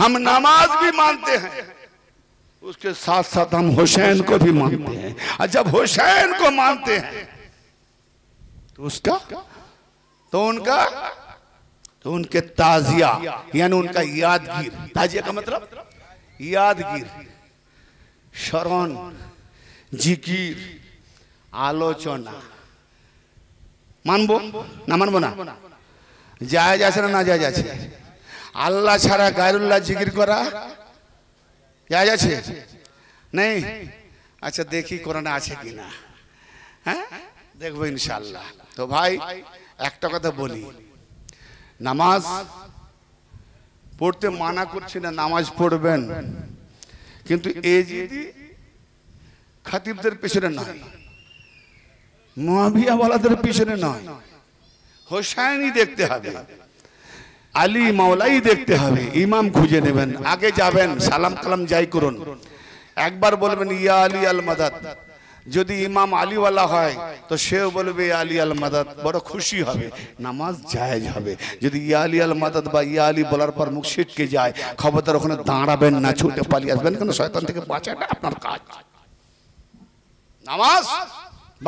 हम नमाज भी मानते हैं उसके साथ साथ हम हुसैन को भी मानते हैं और जब हुसैन को मानते हैं तो उसका तो उनका तो उनके ताजिया यानी उनका यादगीर ताजिया का मतलब यादगीर शरण जिकीर आलोचना मानबो ना मानबो ना जाया जा ना जाया জায়েজ আল্লাহ ছাড়া গায়রুল্লাহ জিকির করা যাই আছে নেই আচ্ছা দেখি কোরআনে আছে কি না হ্যাঁ দেখবো ইনশাল্লাহ তো ভাই একটা কথা বলি নামাজ পড়তে মানা করছি না নামাজ পড়বেন কিন্তু এ যে খাতিবদের পিছনে নয় মহাবিয়া বলাদের পিছনে নয় হোসায়নি দেখতে হবে আলী মাওলাই দেখতে হবে ইমাম খুঁজে নেবেন আগে যাবেন সালাম কালাম যাই করুন একবার বলবেন ইয়া আলী আল মাদাত যদি ইমাম আলীওয়ালা হয় তো সেও বলবে আলী আল মাদাত বড় খুশি হবে নামাজ জায়েজ হবে যদি ইয়া আলী আল মাদাত বা ইয়া আলী বলার পর মুখ ছিটকে যায় খবরদার ওখানে দাঁড়াবেন না ছুটে পালিয়ে আসবেন কেন শয়তান থেকে বাঁচাটা আপনার কাজ নামাজ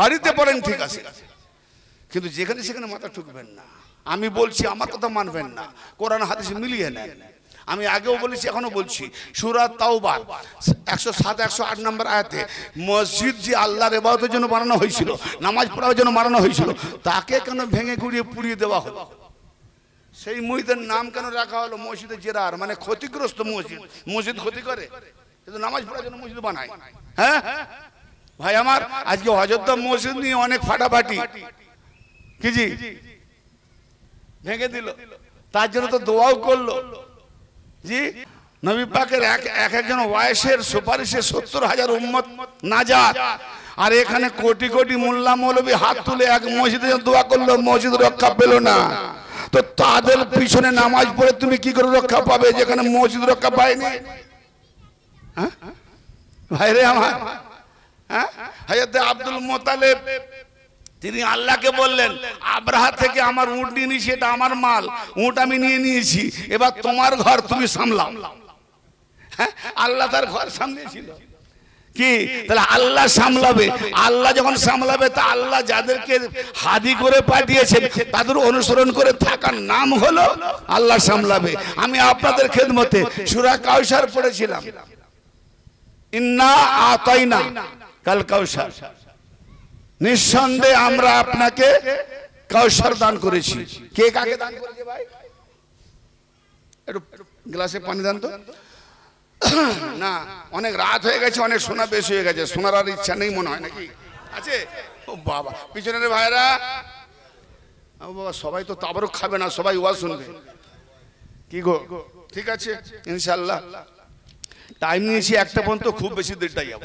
বাড়িতে পড়েন ঠিক আছে কিন্তু যেখানে সেখানে মাথা ঠুকবেন না আমি বলছি আমার কথা মানবেন না কোরআন হাদিস মিলিয়ে নেন আমি আগেও বলেছি এখনো বলছি সুরাত তাওবার একশো সাত একশো আট নম্বর আয়াতে মসজিদ যে আল্লাহর এবাদতের জন্য বানানো হয়েছিল নামাজ পড়ার জন্য বানানো হয়েছিল তাকে কেন ভেঙে গুড়িয়ে পুড়িয়ে দেওয়া হলো সেই মহিদের নাম কেন রাখা হলো মসজিদে জেরার মানে ক্ষতিগ্রস্ত মসজিদ মসজিদ ক্ষতি করে কিন্তু নামাজ পড়ার জন্য মসজিদ বানায় হ্যাঁ ভাই আমার আজকে অযোধ্যা মসজিদ নিয়ে অনেক ফাটাফাটি কি জি ভেঙে দিল তার জন্য তো দোয়াও করলো জি নবী পাকের এক এক একজন ওয়াইসের সুপারিশে সত্তর হাজার উম্মত না যা আর এখানে কোটি কোটি মোল্লা মৌলবী হাত তুলে এক মসজিদে দোয়া করলো মসজিদ রক্ষা পেল না তো তাদের পিছনে নামাজ পড়ে তুমি কি করে রক্ষা পাবে যেখানে মসজিদ রক্ষা পায়নি হ্যাঁ? ভাইরে আমার হ্যাঁ আব্দুল মোতালেব তিনি আল্লাহকে বললেন আব্রাহা থেকে আমার উঁট নিয়ে নিয়েছি এটা আমার মাল উঁট আমি নিয়ে নিয়েছি এবার তোমার ঘর তুমি সামলাও হ্যাঁ আল্লাহ তার ঘর সামলেছিল কি তাহলে আল্লাহ সামলাবে আল্লাহ যখন সামলাবে তা আল্লাহ যাদেরকে হাদি করে পাঠিয়েছেন তাদের অনুসরণ করে থাকার নাম হলো আল্লাহ সামলাবে আমি আপনাদের খেদমতে সুরা কাউসার পড়েছিলাম ইন্না আতাইনা কাল কাউসার নিঃসন্দেহে আমরা আপনাকে কৌশল দান করেছি কে কাকে দান করেছে ভাই একটু গ্লাসে পানি দান তো না অনেক রাত হয়ে গেছে অনেক সোনা বেশি হয়ে গেছে সোনার আর ইচ্ছা নেই মনে হয় নাকি আছে ও বাবা পিছনের ভাইরা ও বাবা সবাই তো তাবারও খাবে না সবাই ওয়া শুনবে কি গো ঠিক আছে ইনশাল্লাহ টাইম নিয়েছি একটা পর্যন্ত খুব বেশি দেড়টাই যাবো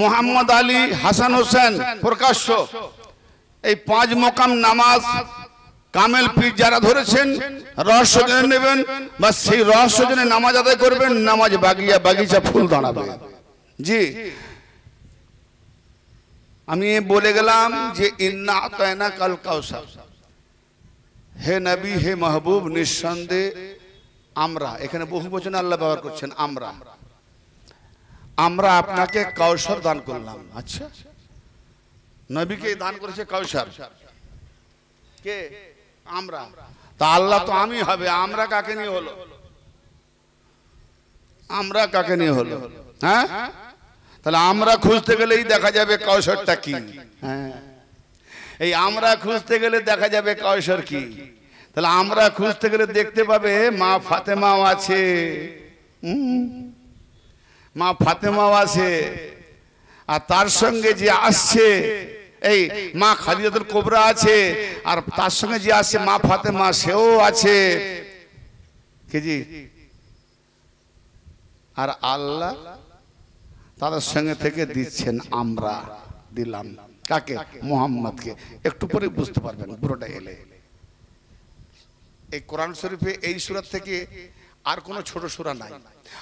মোহাম্মদ আলী হাসান হোসেন প্রকাশ্য এই পাঁচ মোকাম নামাজ কামেল পীর যারা ধরেছেন রহস্য জেনে নেবেন বা সেই রহস্য জেনে নামাজ আদায় করবেন নামাজ বাগিয়া বাগিচা ফুল দাঁড়াবে জি আমি বলে গেলাম যে ইন্না কাল কাউসার হে নবী হে মাহবুব নিঃসন্দেহ আমরা এখানে বহু বচনে আল্লাহ ব্যবহার করছেন আমরা আমরা আপনাকে কাউসার দান করলাম আচ্ছা নবীকে দান করেছে কাউসার কে আমরা তা আল্লাহ তো আমি হবে আমরা কাকে নিয়ে হলো আমরা কাকে নিয়ে হলো হ্যাঁ তাহলে আমরা খুঁজতে গেলেই দেখা যাবে কাউসারটা কি হ্যাঁ এই আমরা খুঁজতে গেলে দেখা যাবে কাউসার কি তাহলে আমরা খুঁজতে গেলে দেখতে পাবে মা ফাতেমাও আছে হুম মা ফাতেমাও আছে আর তার সঙ্গে যে আসছে এই মা খালিদাতুল কোবরা আছে আর তার সঙ্গে যে আসছে মা ফাতেমা সেও আছে কেজি আর আল্লাহ তাদের সঙ্গে থেকে দিচ্ছেন আমরা দিলাম কাকে মোহাম্মদকে একটু পরে বুঝতে পারবেন পুরোটা এলে এই কোরআন শরীফে এই সুরাত থেকে আর কোনো ছোট সুরা নাই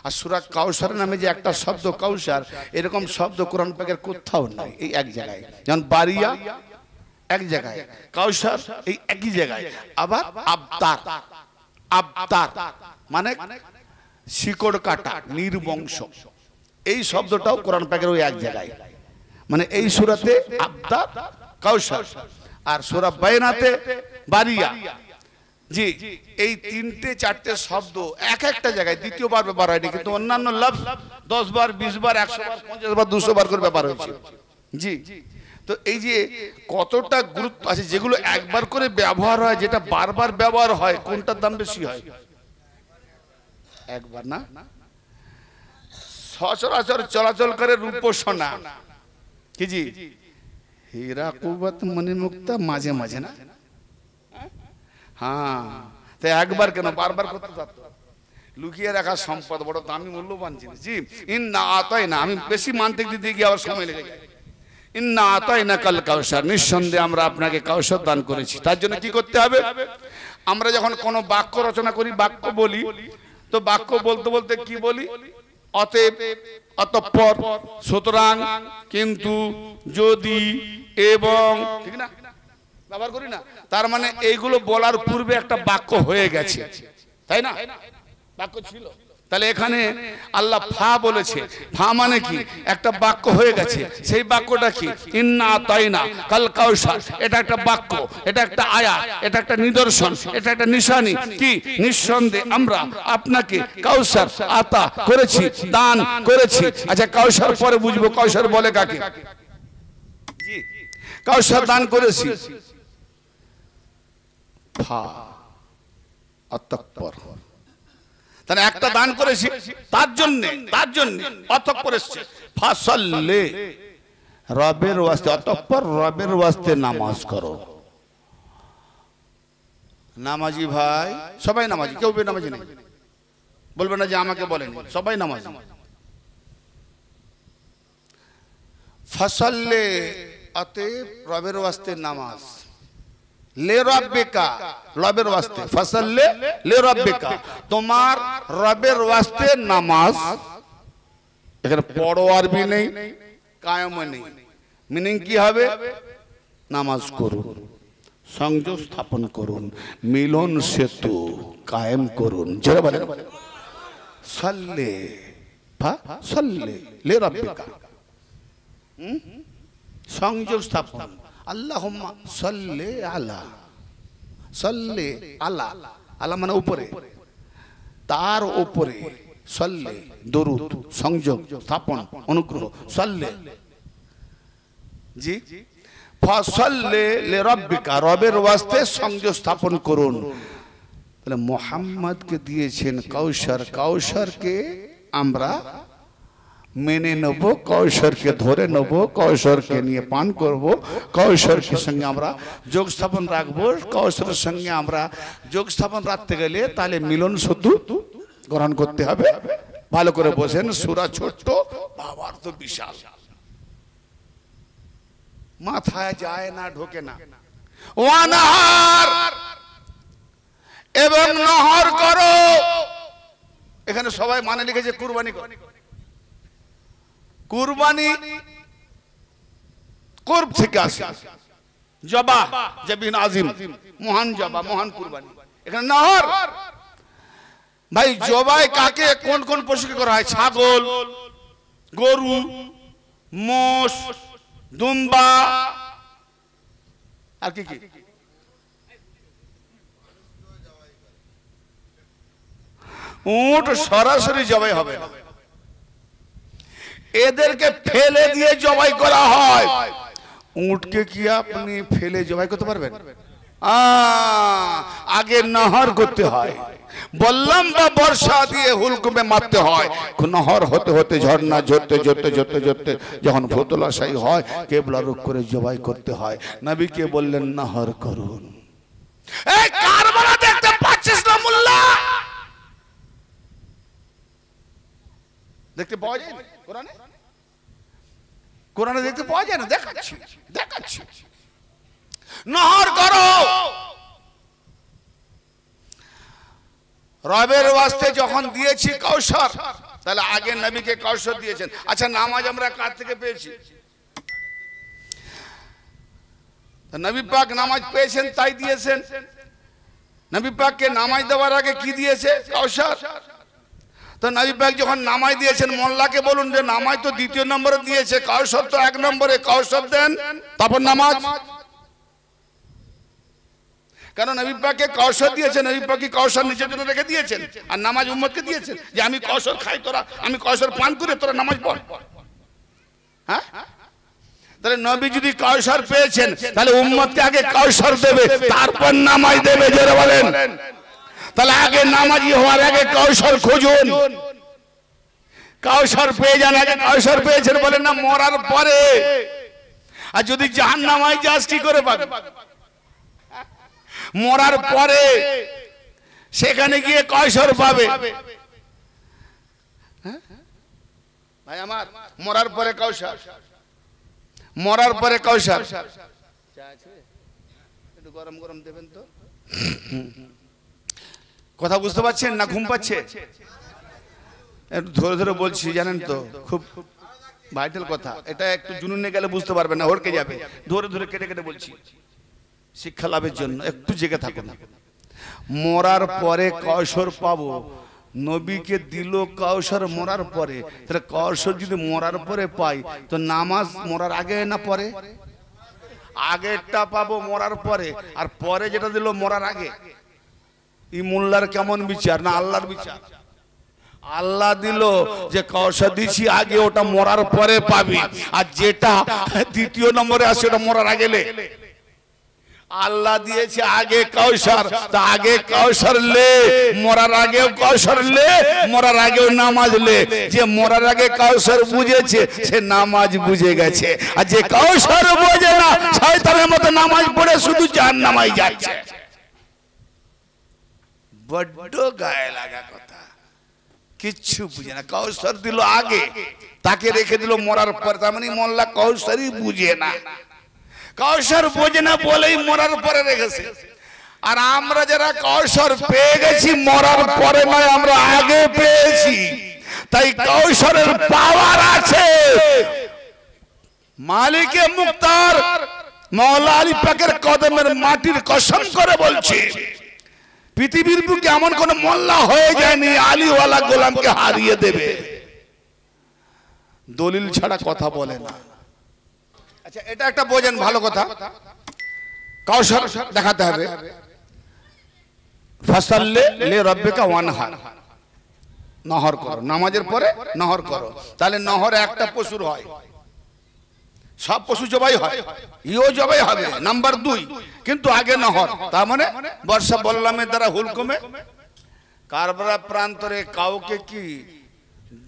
আর সুরা কাউসার নামে যে একটা শব্দ কাউসার এরকম শব্দ কোরআন পাকের কোথাও নাই এই এক জায়গায় যেমন বাড়িয়া এক জায়গায় কাউসার এই একই জায়গায় আবার আবতার আবতার মানে শিকড় কাটা নির্বংশ এই শব্দটাও কোরআন পাকের ওই এক জায়গায় মানে এই সুরাতে আবতার কাউসার আর সুরা বাইনাতে বাড়িয়া জি এই তিনটে চারটে শব্দ এক একটা জায়গায় দ্বিতীয়বার ব্যবহার হয়নি কিন্তু অন্যান্য লাভ দশ বার বিশ বার একশো বার পঞ্চাশ বার দুশো বার করে ব্যবহার হয়েছে জি তো এই যে কতটা গুরুত্ব আছে যেগুলো একবার করে ব্যবহার হয় যেটা বারবার ব্যবহার হয় কোনটার দাম বেশি হয় একবার না সচরাচর চলাচল করে রূপ সোনা কি জি হীরা কুবত মনিমুক্তা মাঝে মাঝে না হ্যাঁ তাই একবার কেন বারবার করতে পারতো লুকিয়ে রাখা সম্পদ বড় দামি মূল্যবান জিনিস জি ইন না আতাই না আমি বেশি মানতে দিতে গিয়ে আবার সময় লেগে যায় ইন না আতাই না কাল কাউসার নিঃসন্দেহে আমরা আপনাকে কাউসার দান করেছি তার জন্য কি করতে হবে আমরা যখন কোনো বাক্য রচনা করি বাক্য বলি তো বাক্য বলতে বলতে কি বলি অতএব অতঃপর সুতরাং কিন্তু যদি এবং ঠিক না ব্যবহার করি না তার মানে এইগুলো বলার পূর্বে একটা বাক্য হয়ে গেছে তাই না বাক্য ছিল তাহলে এখানে আল্লাহ ফা বলেছে ফা মানে কি একটা বাক্য হয়ে গেছে সেই বাক্যটা কি ইন্না তাইনা কাল কাউসা এটা একটা বাক্য এটা একটা আয়া এটা একটা নিদর্শন এটা একটা নিশানি কি নিঃসন্দেহে আমরা আপনাকে কাউসার আতা করেছি দান করেছি আচ্ছা কাউসার পরে বুঝবো কাউসার বলে কাকে কাউসার দান করেছি ফা অতঃপর তাহলে একটা দান করেছি তার জন্য তার জন্য অতঃপর এসছে ফাসল্লে রবের ওয়াস্তে অতঃপর রবের ওয়াস্তে নামাজ করো নামাজি ভাই সবাই নামাজি কেউ নামাজি নেই বলবে না যে আমাকে বলেন সবাই নামাজ ফসল্লে অতএব রবের ওয়াস্তে নামাজ লেরব্বেকা রবের ওয়াস্তে ফসললে লেরব্বেকা তোমার রবের ওয়াস্তে নামাজ এখানে পড়ো আরবি নেই কায়ম নেই মিনিং কি হবে নামাজ করুন সংযোগ স্থাপন করুন মিলন সেতু কায়েম করুন জোরে বলেন সাল্লে সাল্লে লেরব্বেকা সংযোগ স্থাপন মানে উপরে তার উপরে দরুদ সংযোগ স্থাপন অনুগ্রহ জি ফসল্লে লে রব্বিকা রবের ওয়াস্তে সংযোগ স্থাপন করুন তাহলে মোহাম্মদকে দিয়েছেন কৌশর কাউসারকে আমরা মেনে নেব কৌশরকে ধরে নেব কৌশরকে নিয়ে পান করব কৌশরকে সঙ্গে আমরা যোগ স্থাপন রাখবো কৌশলের সঙ্গে আমরা যোগ স্থাপন রাখতে গেলে তাহলে মিলন শুধু গ্রহণ করতে হবে ভালো করে বসেন সুরা ছোট্ট বাবার তো বিশাল মাথায় যায় না ঢোকে না ওয়ানাহার এবং নহর করো এখানে সবাই মানে লিখেছে কুরবানি করো কুরবানি কুরব থেকে আসে জবা জবিন আজিম মহান জবা মহান কুরবানি এখানে নাহর ভাই জবাই কাকে কোন কোন পশুকে করা হয় ছাগল গরু মোষ দুম্বা আর কি কি উট সরাসরি জবাই হবে না এদেরকে ফেলে দিয়ে জবাই করা হয় উঠকে কি আপনি ফেলে জবাই করতে পারবেন আগে নাহর করতে হয় বললাম বা বর্ষা দিয়ে হুলকুমে মারতে হয় নহর হতে হতে ঝর্ণা ঝরতে ঝরতে ঝরতে ঝরতে যখন ভোতলাশাই হয় কেবলা রোগ করে জবাই করতে হয় নাবিকে বললেন নাহর করুন দেখতে পাচ্ছিস না মোল্লা দেখতে পাওয়া যায় কোরআনে কোরআনে দেখতে পাওয়া যায় না দেখাচ্ছি দেখাচ্ছি নহর করো রবের ওয়াস্তে যখন দিয়েছি কৌশল তাহলে আগে নবীকে কৌশল দিয়েছেন আচ্ছা নামাজ আমরা কার থেকে পেয়েছি নবী পাক নামাজ পেয়েছেন তাই দিয়েছেন নবী পাককে নামাজ দেওয়ার আগে কি দিয়েছে কৌশল তো নবীবাগ যখন নামাই দিয়েছেন মোল্লাকে বলুন যে নামাই তো দ্বিতীয় নম্বরে দিয়েছে কাউসব তো এক নম্বরে কাউসব দেন তারপর নামাজ কেন নবী নবীবাগকে কৌশল দিয়েছেন নবীবাগ কি কৌশল নিজের জন্য রেখে দিয়েছেন আর নামাজ উম্মদকে দিয়েছেন যে আমি কৌশল খাই তোরা আমি কৌশল পান করে তোরা নামাজ পড় হ্যাঁ তাহলে নবী যদি কৌশল পেয়েছেন তাহলে উম্মদকে আগে কৌশল দেবে তারপর নামাজ দেবে যারা বলেন তাহলে আগে নামাজি হওয়ার আগে কৌশল খুঁজুন কৌশল পেয়ে যান আগে কৌশল পেয়েছেন বলেন না মরার পরে আর যদি জাহান নামাই যাস কি করে পাবে মরার পরে সেখানে গিয়ে কয়সর পাবে ভাই আমার মরার পরে কৌশল মরার পরে কৌশল গরম গরম দেবেন তো কথা বুঝতে পারছেন না ঘুম পাচ্ছে ধরে ধরে বলছি জানেন তো খুব ভাইটাল কথা এটা একটু জুনুনে গেলে বুঝতে পারবে না হরকে যাবে ধরে ধরে কেটে কেটে বলছি শিক্ষা লাভের জন্য একটু জেগে থাকে না মরার পরে কয়সর পাবো নবীকে দিল কৌশর মরার পরে তাহলে কৌশর যদি মরার পরে পাই তো নামাজ মরার আগে না পরে আগেরটা পাবো মরার পরে আর পরে যেটা দিল মরার আগে এই মোল্লার কেমন বিচার না আল্লাহর বিচার আল্লাহ দিল যে কষা দিছি আগে ওটা মরার পরে পাবি আর যেটা দ্বিতীয় নম্বরে আসে ওটা মরার আগে আল্লাহ দিয়েছে আগে কৌশার তা আগে কৌশার লে মরার আগে কৌশার লে মরার আগেও নামাজ লে যে মরার আগে কৌশার বুঝেছে সে নামাজ বুঝে গেছে আর যে কৌশার বোঝে না শয়তানের মতো নামাজ পড়ে শুধু জাহান্নামায় যাচ্ছে বড্ড গায়ে লাগা কথা কিচ্ছু বুঝে না কৌশর দিল আগে তাকে রেখে দিল মরার পরে তার মানে মোল্লা কৌশরই বুঝে না কৌশর বোঝে না বলেই মরার পরে রেখেছে আর আমরা যারা কৌশর পেয়ে গেছি মরার পরে নয় আমরা আগে পেয়েছি তাই কৌশলের পাওয়ার আছে মালিকে মুক্তার মৌলা আলী পাকের কদমের মাটির কসম করে বলছে পৃথিবীর বুকে এমন কোন মোল্লা হয়ে যায়নি আলীওয়ালা গোলামকে হারিয়ে দেবে দলিল ছাড়া কথা বলে না আচ্ছা এটা একটা বোঝেন ভালো কথা কৌশল দেখাতে হবে ফাসাল্লে লে রব্বেকা ওয়ানহার নহর করো নামাজের পরে নহর করো তাহলে নহর একটা পশুর হয় সব পশু জবাই হয় ইও জবাই হবে নাম্বার দুই কিন্তু আগে নহর তার মানে বর্ষা বললামের দ্বারা কমে কারবারা প্রান্তরে কাউকে কি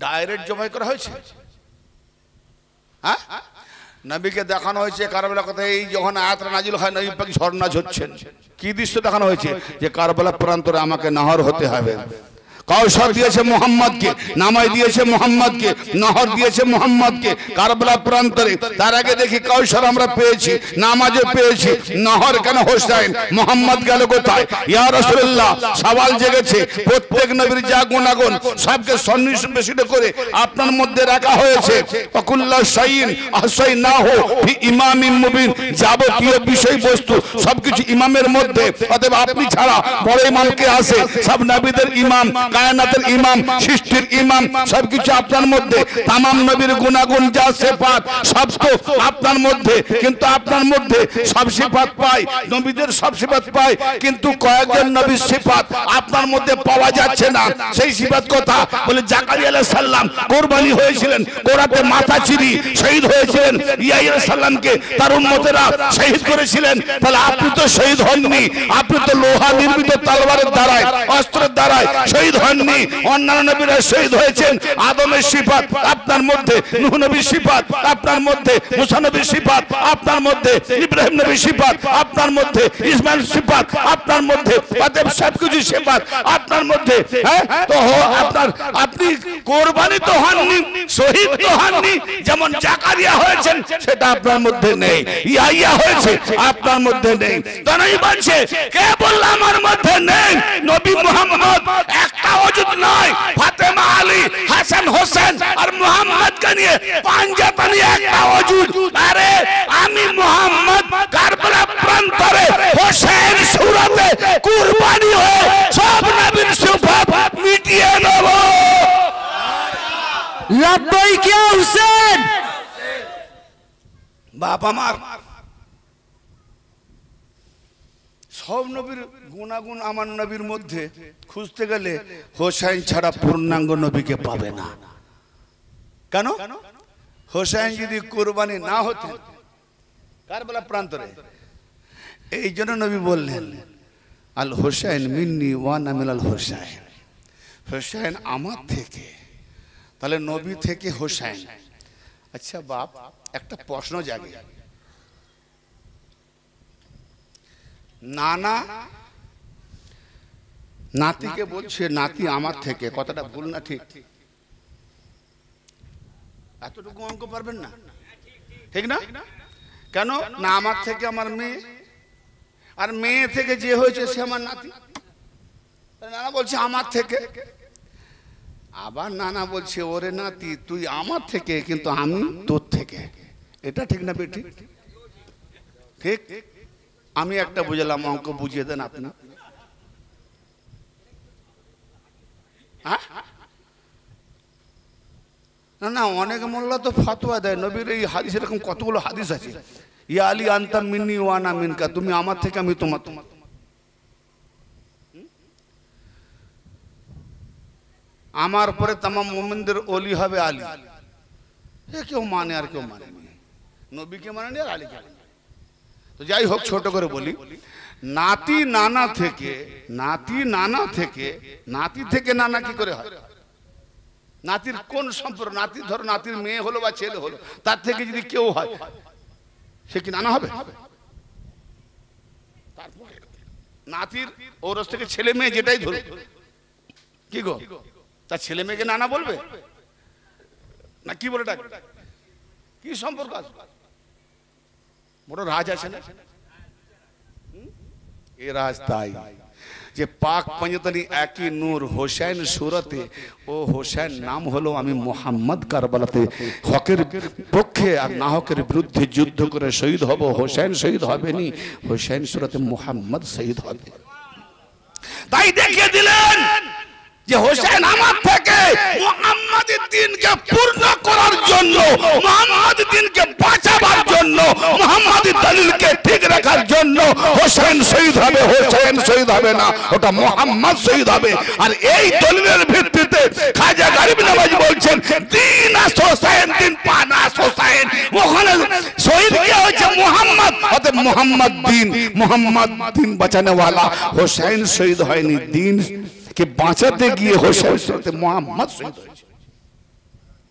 ডাইরেক্ট জবাই করা হয়েছে হ্যাঁ নবীকে দেখানো হয়েছে কারবালা কথা এই যখন আয়াতরা নাজিল হয় নবী পাখি ঝর্ণা ঝরছেন কি দৃশ্য দেখানো হয়েছে যে কারবালা প্রান্তরে আমাকে নাহর হতে হবে কৌশল দিয়েছে মোহাম্মদকে নামাই দিয়েছে মোহাম্মদকে নহর দিয়েছে মোহাম্মদকে কারবলা প্রান্তরে তার আগে দেখি কৌশল আমরা পেয়েছি নামাজে পেয়েছি নহর কেন হোসাইন মোহাম্মদ গেল কোথায় ইয়া রসুল্লাহ সওয়াল জেগেছে প্রত্যেক নবীর যা গুণাগুণ সবকে সন্নিবেশিত করে আপনার মধ্যে রাখা হয়েছে অকুল্লা সাইন অসই না হো ইমাম মুবিন যাবতীয় বিষয়বস্তু সবকিছু ইমামের মধ্যে অতএব আপনি ছাড়া বড় ইমামকে আসে সব নবীদের ইমাম কায়নাতের ইমাম সৃষ্টির ইমাম সবকিছু আপনার মধ্যে তামাম নবীর গুণাগুণ যা সেফাত সব তো আপনার মধ্যে কিন্তু আপনার মধ্যে সব সিফাত পায় নবীদের সব সিফাত পায় কিন্তু কয়েকজন নবীর সিফাত আপনার মধ্যে পাওয়া যাচ্ছে না সেই সিফাত কথা বলে জাকারি আলাহ সাল্লাম কোরবানি হয়েছিলেন কোরাতে মাথা চিরি শহীদ হয়েছিলেন ইয়াই আলাহ সাল্লামকে তার উন্মতেরা শহীদ করেছিলেন তাহলে আপনি তো শহীদ হননি আপনি তো লোহা নির্মিত তালবারের দ্বারায় অস্ত্রের দ্বারায় শহীদ হন হননি অন্যান্য নবীরা শহীদ হয়েছেন আদমের সিফাত আপনার মধ্যে নূহ নবীর সিফাত আপনার মধ্যে মুসা নবীর সিফাত আপনার মধ্যে ইব্রাহিম নবীর সিফাত আপনার মধ্যে ইসমাইল সিফাত আপনার মধ্যে বাদেব সবকিছু সিফাত আপনার মধ্যে হ্যাঁ তো আপনার আপনি কুরবানি তো হননি শহীদ তো হননি যেমন জাকারিয়া হয়েছেন সেটা আপনার মধ্যে নেই ইয়াইয়া হয়েছে আপনার মধ্যে নেই তারাই বলছে কে বললাম আমার মধ্যে নেই নবী মুহাম্মদ একটা बावजूद নয় ফাতেমা আলী হাসান হোসেন আর মোহাম্মদ কে নিয়ে পাঞ্জাতানি এক বাওজুদ আরে আমি মোহাম্মদ কারবালা প্রান্তরে হোসেন সুরাতে কুরবানি হয়ে সব নবীর সুফাত মিটিয়ে দেব লাভবাই কে হোসেন বাপ আমার সব নবীর গুণাগুণ আমার নবীর মধ্যে খুঁজতে গেলে হোসাইন ছাড়া পূর্ণাঙ্গ নবীকে পাবে না কেন হোসাইন যদি কোরবানি না হতেন বলা প্রান্তরে এই জন্য নবী বললেন আল হোসাইন মিন্নি ওয়ান আমিল আল হোসাইন হোসাইন আমার থেকে তাহলে নবী থেকে হোসাইন আচ্ছা বাপ একটা প্রশ্ন জাগে নানা নাতিকে বলছে নাতি আমার থেকে কথাটা ভুল না ঠিক এতটুকু অঙ্ক পারবেন না ঠিক না কেন না আমার থেকে আমার মেয়ে আর মেয়ে থেকে যে হয়েছে সে আমার নাতি নানা বলছে আমার থেকে আবার নানা বলছে ওরে নাতি তুই আমার থেকে কিন্তু আমি তোর থেকে এটা ঠিক না বেটি ঠিক আমি একটা বুঝলাম অঙ্ক বুঝিয়ে দেন আপনার না না অনেক মোল্লা তো ফতোয়া দেয় নবীর এই হাদিস এরকম কতগুলো হাদিস আছে ইয়া আলী আন্তা মিন্নি ওয়ানা মিনকা তুমি আমার থেকে আমি তোমার তোমার আমার পরে তামাম মোমিনদের অলি হবে আলী এ কেউ মানে আর কেউ মানে নবীকে মানে আর আলীকে মানে তো যাই হোক ছোট করে বলি নাতি নানা থেকে নাতি নানা থেকে নাতি থেকে নানা কি করে হয় নাতির কোন সম্পর্ক নাতি ধরো নাতির মেয়ে হলো বা ছেলে হলো তার থেকে যদি কেউ হয় সে কি নানা হবে নাতির ওরস থেকে ছেলে মেয়ে যেটাই ধরো কি গো তার ছেলে মেয়েকে নানা বলবে না কি বলে ডাক কি সম্পর্ক আছে বড় রাজ আছে না এ তাই যে পাক পঞ্জতনী একই নূর হোসেন সুরতে ও হোসেন নাম হলো আমি মোহাম্মদ কারবালাতে হকের পক্ষে আর না হকের বিরুদ্ধে যুদ্ধ করে শহীদ হব হোসেন শহীদ হবেনি হোসেন সুরতে মোহাম্মদ শহীদ হবে তাই দেখিয়ে দিলেন যে হোসেন আমার মোহাম্মদের দিনকে পূর্ণ করার জন্য মোহাম্মদ দিনকে বাঁচাবার জন্য মোহাম্মদ দলিলকে ঠিক রাখার জন্য হোসেন শহীদ হবে হোসেন শহীদ হবে না ওটা মোহাম্মদ শহীদ হবে আর এই দলিলের ভিত্তিতে খাজা গরিব নামাজ বলছেন দিন হোসেন দিন পানাস হোসেন ওখানে শহীদ কে হচ্ছে মোহাম্মদ অতএব মোহাম্মদ দিন মোহাম্মদ দিন বাঁচানোওয়ালা হোসেন শহীদ হয়নি দিন কে বাঁচাতে গিয়ে হোসেন সাথে মোহাম্মদ শহীদ হয়েছে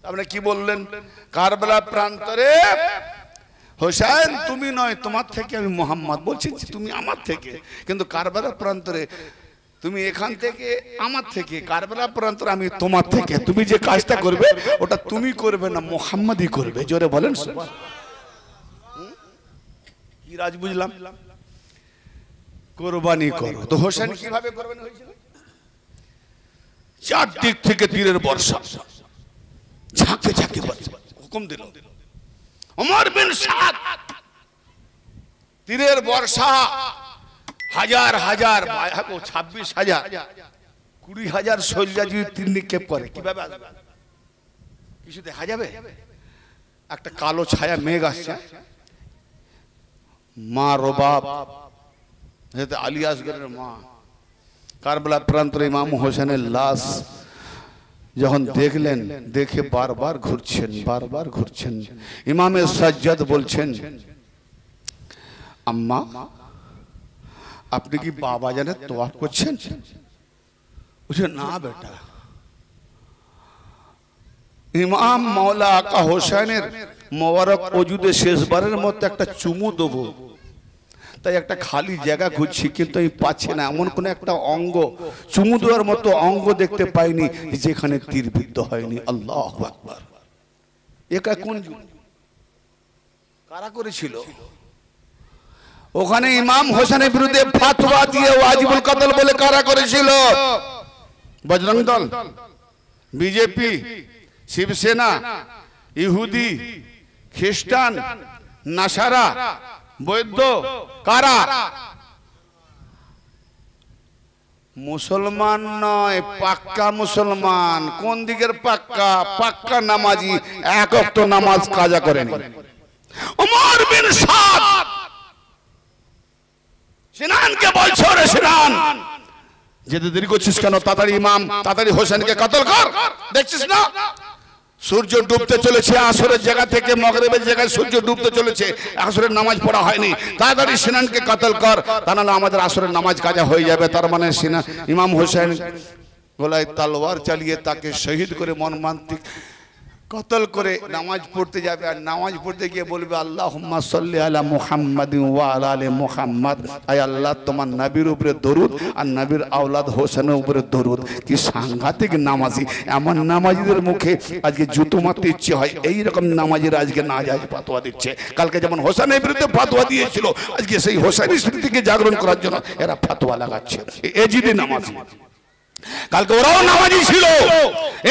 আপনি কি বললেন কারবেলা প্রান্তরে হোসেন তুমি নয় তোমার থেকে আমি মোহাম্মদ বলছি তুমি আমার থেকে কিন্তু কারবেলা প্রান্তরে তুমি এখান থেকে আমার থেকে কারবেলা প্রান্তরে আমি তোমার থেকে তুমি যে কাজটা করবে ওটা তুমি করবে না মোহাম্মদই করবে জোরে বলেন কি রাজ বুঝলাম কোরবানি করো তো হোসেন কিভাবে করবেন হয়েছিল চারদিক থেকে তীরের বর্ষা ঝাঁকে ঝাঁকে হুকুম দিল অমর বিন সাদ তীরের বর্ষা হাজার হাজার হ্যাঁ ছাব্বিশ হাজার কুড়ি হাজার সৈন্য যদি তীর নিক্ষেপ করে কিভাবে আসবে কিছু দেখা যাবে একটা কালো ছায়া মেঘ আসছে মা রোবাব আলী আসগরের মা কারবালা প্রান্তর ইমাম হোসেনের লাশ যখন দেখলেন দেখে বারবার ঘুরছেন বারবার ঘুরছেন ইমামের সাজ্জাদ বলছেন আম্মা আপনি কি বাবা জানে তোয়াপ করছেন বলছে না বেটা ইমাম মাওলা আকা হোসেনের মোবারক অজুদে শেষবারের মতো একটা চুমু দেবো তাই একটা খালি জায়গা খুঁজছি কিন্তু আমি পাচ্ছি না এমন কোনো একটা অঙ্গ চুমু মতো অঙ্গ দেখতে পাইনি যেখানে তীরবিদ্ধ হয়নি আল্লাহ আকবার একা কোন কারা করেছিল ওখানে ইমাম হোসেনের বিরুদ্ধে ফাতোয়া দিয়ে ওয়াজিবুল কাদল বলে কারা করেছিল বজরং দল বিজেপি শিবসেনা ইহুদি খ্রিস্টান নাসারা বৈদ্য কারা মুসলমান নয় পাক্কা মুসলমান কোন দিকের পাক্কা পাক্কা নামাজি এক অক্ট নামাজ কাজা করেন সাদ সিনানকে বলছো রে সিনান যেতে দেরি করছিস কেন তাড়াতাড়ি ইমাম তাড়াতাড়ি হোসেনকে কতল কর দেখছিস না সূর্য ডুবতে চলেছে আসরের জায়গা থেকে মগরেবের জায়গায় সূর্য ডুবতে চলেছে আসরের নামাজ পড়া হয়নি তাড়াতাড়ি সিনানকে কাতল কর তা নাহলে আমাদের আসরের নামাজ কাজা হয়ে যাবে তার মানে সিনা ইমাম হোসেন গলায় তালোয়ার চালিয়ে তাকে শহীদ করে মর্মান্তিক কতল করে নামাজ পড়তে যাবে আর নামাজ পড়তে গিয়ে বলবে আল্লাহ সাল্লি আলা মুহাম্মদ ওয়ালা আলে মুহাম্মদ আয় আল্লাহ তোমার নবীর উপরে দরুদ আর নবীর আওলাদ হোসেনের উপরে দরুদ কি সাংঘাতিক নামাজি এমন নামাজিদের মুখে আজকে জুতো মারতে ইচ্ছে হয় এই রকম নামাজির আজকে না যায় ফাতোয়া দিচ্ছে কালকে যেমন হোসেনের বিরুদ্ধে ফাতোয়া দিয়েছিল আজকে সেই হোসেনের স্মৃতিকে জাগরণ করার জন্য এরা ফাতোয়া লাগাচ্ছে এজিদি নামাজি কালকে ওরাও নামাজি ছিল